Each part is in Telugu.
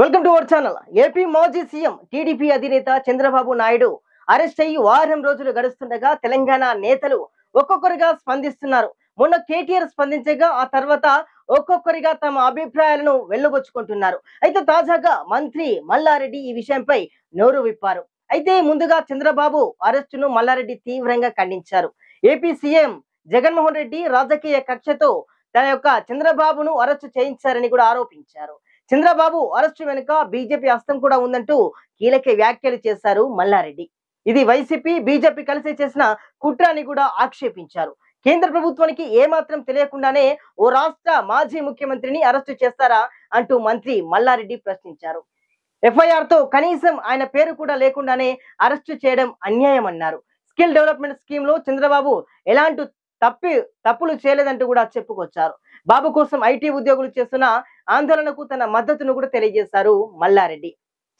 welcome to our channel AP మాజీ సీఎం టీడీపీ అధినేత చంద్రబాబు నాయుడు అరెస్ట్ అయ్యి వారం రోజులు గడుస్తుండగా తెలంగాణ నేతలు ఒక్కొక్కరుగా స్పందిస్తున్నారు మొన్న కేటీఆర్ స్పందించగా ఆ తర్వాత ఒక్కొక్కరిగా తమ అభిప్రాయాలను వెళ్ళగొచ్చుకుంటున్నారు అయితే తాజాగా మంత్రి మల్లారెడ్డి ఈ విషయంపై నోరు విప్పారు అయితే ముందుగా చంద్రబాబు అరెస్టును మల్లారెడ్డి తీవ్రంగా ఖండించారు ఏపీ సీఎం జగన్మోహన్ రెడ్డి రాజకీయ కక్షతో తన యొక్క చంద్రబాబును అరెస్టు చేయించారని కూడా ఆరోపించారు చంద్రబాబు అరెస్టు వెనుక బీజేపీ హస్తం కూడా ఉందంటూ కీలక వ్యాఖ్యలు చేశారు మల్లారెడ్డి ఇది వైసీపీ బీజేపీ కలిసి చేసిన కుట్రాని కూడా ఆక్షేపించారు కేంద్ర ప్రభుత్వానికి ఏమాత్రం తెలియకుండానే ఓ రాష్ట్ర మాజీ ముఖ్యమంత్రిని అరెస్టు చేస్తారా అంటూ మంత్రి మల్లారెడ్డి ప్రశ్నించారు ఎఫ్ఐఆర్ తో కనీసం ఆయన పేరు కూడా లేకుండానే అరెస్టు చేయడం అన్యాయం అన్నారు స్కిల్ డెవలప్మెంట్ స్కీమ్ లో చంద్రబాబు ఎలాంటి తప్పి తప్పులు చేయలేదంటూ కూడా చెప్పుకొచ్చారు బాబు కోసం ఐటీ ఉద్యోగులు చేస్తున్న ఆందోళనకు తన మద్దతును కూడా తెలియజేశారు మల్లారెడ్డి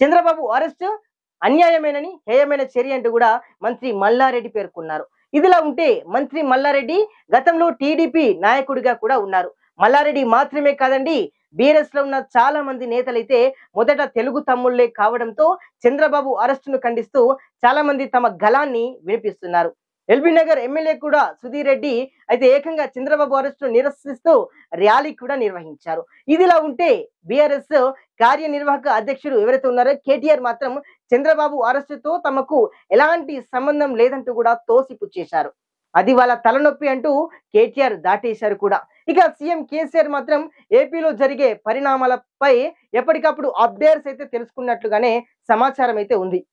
చంద్రబాబు అరెస్ట్ అన్యాయమేనని హేయమైన చర్య అంటూ కూడా మంత్రి మల్లారెడ్డి పేర్కొన్నారు ఇదిలా ఉంటే మంత్రి మల్లారెడ్డి గతంలో టీడీపీ నాయకుడిగా కూడా ఉన్నారు మల్లారెడ్డి మాత్రమే కాదండి బీఆర్ఎస్ లో ఉన్న చాలా మంది నేతలైతే మొదట తెలుగు తమ్ముళ్లే కావడంతో చంద్రబాబు అరెస్టును ఖండిస్తూ చాలా మంది తమ గలాన్ని వినిపిస్తున్నారు ఎల్బీ నగర్ ఎమ్మెల్యే కూడా సుధీర్ రెడ్డి అయితే ఏకంగా చంద్రబాబు అరెస్టు నిరసిస్తూ ర్యాలీ కూడా నిర్వహించారు ఇదిలా ఉంటే బీఆర్ఎస్ కార్యనిర్వాహక అధ్యక్షుడు ఎవరైతే ఉన్నారో కేటీఆర్ మాత్రం చంద్రబాబు అరెస్టుతో తమకు ఎలాంటి సంబంధం లేదంటూ కూడా తోసిపుచ్చేశారు అది వాళ్ళ తలనొప్పి అంటూ కేటీఆర్ దాటేశారు కూడా ఇక సీఎం కేసీఆర్ మాత్రం ఏపీలో జరిగే పరిణామాలపై ఎప్పటికప్పుడు అప్డేట్స్ అయితే తెలుసుకున్నట్లుగానే సమాచారం అయితే ఉంది